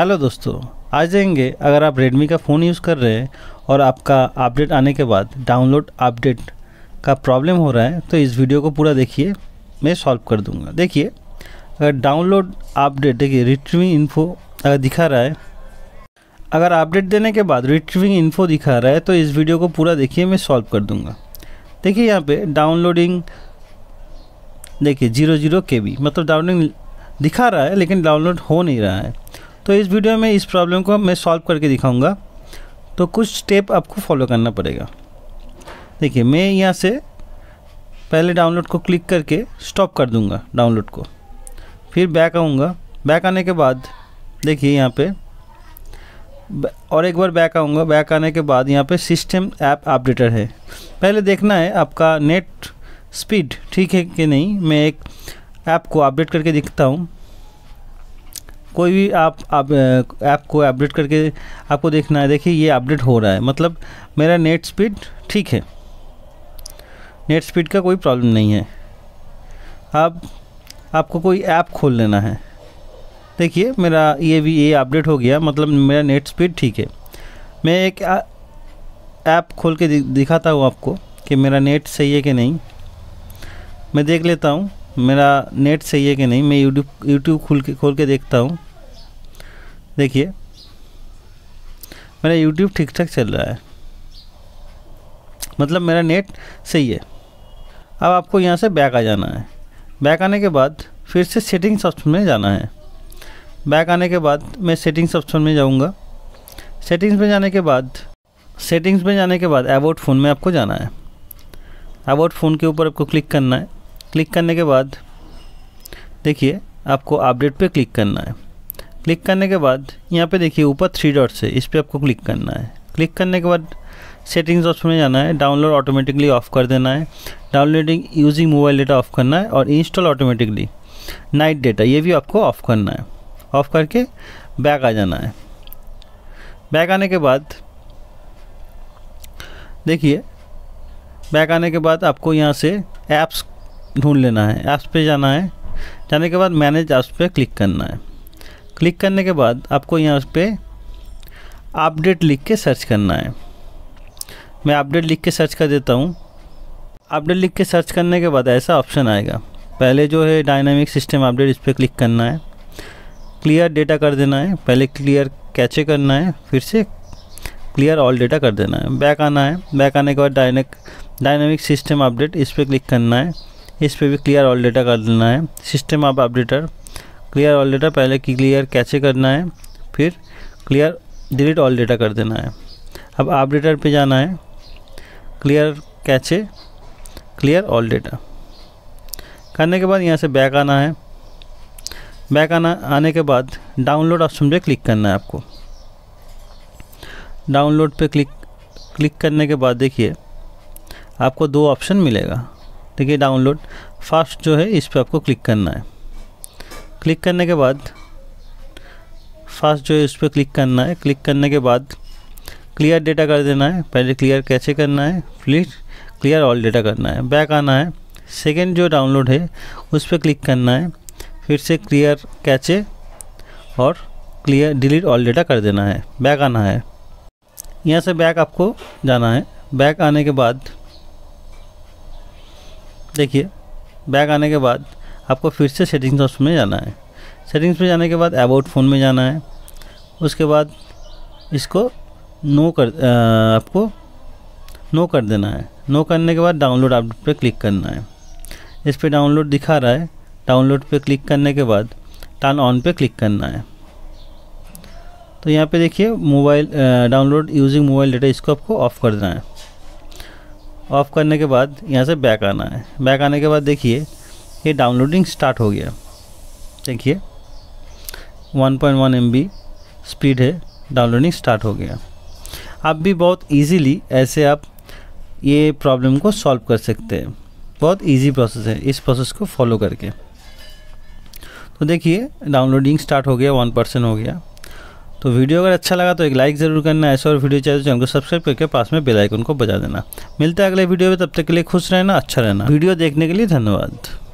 hello दोस्तों आज जाएंगे अगर आप रेडमी का फ़ोन यूज़ कर रहे हैं और आपका अपडेट आने के बाद डाउनलोड अपडेट का प्रॉब्लम हो रहा है तो इस वीडियो को पूरा देखिए मैं सॉल्व कर दूंगा देखिए अगर डाउनलोड अपडेट देखिए रिट्रीविंग इन्फो अगर दिखा रहा है अगर अपडेट देने के बाद रिट्रीविंग इन्फो दिखा रहा है तो इस वीडियो को पूरा देखिए मैं सॉल्व कर दूँगा देखिए यहाँ पर डाउनलोडिंग देखिए जीरो जीरो के मतलब डाउनलोडिंग दिखा रहा है लेकिन डाउनलोड हो नहीं रहा है तो इस वीडियो में इस प्रॉब्लम को मैं सॉल्व करके दिखाऊंगा तो कुछ स्टेप आपको फॉलो करना पड़ेगा देखिए मैं यहाँ से पहले डाउनलोड को क्लिक करके स्टॉप कर दूंगा डाउनलोड को फिर बैक आऊँगा बैक आने के बाद देखिए यहाँ पे और एक बार बैक आऊँगा बैक आने के बाद यहाँ पे सिस्टम ऐप अपडेटर है पहले देखना है आपका नेट स्पीड ठीक है कि नहीं मैं एक ऐप को अपडेट करके दिखता हूँ कोई भी आप आप ऐप को अपडेट करके आपको देखना है देखिए ये अपडेट हो रहा है मतलब मेरा नेट स्पीड ठीक है नेट स्पीड का कोई प्रॉब्लम नहीं है आप आपको कोई ऐप खोल लेना है देखिए मेरा ये भी ये अपडेट हो गया मतलब मेरा नेट स्पीड ठीक है मैं एक ऐप खोल के दिखाता हूँ आपको कि मेरा नेट सही है कि नहीं मैं देख लेता हूँ मेरा नेट सही है कि नहीं मैं यूट्यूब यूट्यूब खोल के खोल के देखता हूँ देखिए मेरा यूट्यूब ठीक ठाक चल रहा है मतलब मेरा नेट सही है अब आपको यहाँ से बैक आ जाना है बैक आने के बाद फिर से सेटिंग्स ऑप्शन में जाना है बैक आने के बाद मैं सेटिंग्स ऑप्शन में जाऊँगा सेटिंग्स में जाने के बाद सेटिंग्स में जाने के बाद अबाउट फ़ोन में आपको जाना है अबाउट फ़ोन के ऊपर आपको क्लिक करना है क्लिक करने के बाद देखिए आपको अपडेट पे क्लिक करना है क्लिक करने के बाद यहाँ पे देखिए ऊपर थ्री डॉट्स है इस पर आपको क्लिक करना है क्लिक करने के बाद सेटिंग्स ऑप्शन में जाना है डाउनलोड ऑटोमेटिकली ऑफ कर देना है downloading using mobile data off करना है और इंस्टॉल ऑटोमेटिकली नाइट डेटा ये भी आपको ऑफ करना है ऑफ करके बैक आ जाना है बैक आने के बाद देखिए बैक आने के बाद आपको यहाँ से ऐप्स ढूंढ लेना है ऐप्स पे जाना है जाने के बाद मैनेज ऐप्स पे क्लिक करना है क्लिक करने के बाद आपको यहाँ उस पर अपडेट लिख के सर्च करना है मैं अपडेट लिख के सर्च कर देता हूँ अपडेट लिख के सर्च करने के बाद ऐसा ऑप्शन आएगा पहले जो है डायनामिक सिस्टम अपडेट इस पर क्लिक करना है क्लियर डेटा कर देना है पहले क्लियर कैचे करना है फिर से क्लियर ऑल डेटा कर देना है बैक आना है बैक आने के बाद डायनेक डायनामिक सिस्टम अपडेट इस पर क्लिक करना है इस पर भी क्लियर ऑल डेटा कर देना है सिस्टम आप अपडेटर क्लियर ऑल डेटा पहले की क्लियर कैसे करना है फिर क्लियर डिलीट ऑल डेटा कर देना है अब अपडेटर पे जाना है clear cache clear all data करने के बाद यहाँ से बैक आना है बैक आना आने के बाद डाउनलोड ऑप्शन पे क्लिक करना है आपको डाउनलोड पे क्लिक क्लिक करने के बाद देखिए आपको दो ऑप्शन मिलेगा देखिए डाउनलोड फर्स्ट जो है इस पर आपको क्लिक करना है क्लिक करने के बाद फर्स्ट जो है इस पर क्लिक करना है क्लिक करने के बाद क्लियर डेटा कर देना है पहले क्लियर कैसे करना है प्लीज क्लियर ऑल डेटा करना है बैक आना है सेकेंड जो डाउनलोड है उस पर क्लिक करना है फिर से क्लियर कैचे और क्लियर डिलीट ऑल डेटा कर देना है बैक आना है यहाँ से बैक आपको जाना है बैक आने के बाद देखिए बैक आने के बाद आपको फिर से सेटिंग्स ऑप्शन में जाना है सेटिंग्स में जाने के बाद अबाउट फ़ोन में जाना है उसके बाद इसको नो कर आ, आपको नो कर देना है नो करने के बाद डाउनलोड आप पे क्लिक करना है इस पर डाउनलोड दिखा रहा है डाउनलोड पे क्लिक करने के बाद टर्न ऑन पे क्लिक करना है तो यहाँ पे देखिए mobile download using mobile data इसको आपको ऑफ़ कर देना है ऑफ़ करने के बाद यहाँ से बैक आना है बैक आने के बाद देखिए ये डाउनलोडिंग स्टार्ट हो गया देखिए 1.1 पॉइंट स्पीड है डाउनलोडिंग स्टार्ट हो गया आप भी बहुत इजीली ऐसे आप ये प्रॉब्लम को सॉल्व कर सकते हैं बहुत इजी प्रोसेस है इस प्रोसेस को फॉलो करके तो देखिए डाउनलोडिंग स्टार्ट हो गया वन हो गया तो वीडियो अगर अच्छा लगा तो एक लाइक ज़रूर करना ऐसे और वीडियो चाहिए तो चैनल को सब्सक्राइब करके पास में बेलाइकन को बजा देना मिलते हैं अगले वीडियो में तब तक के लिए खुश रहना अच्छा रहना वीडियो देखने के लिए धन्यवाद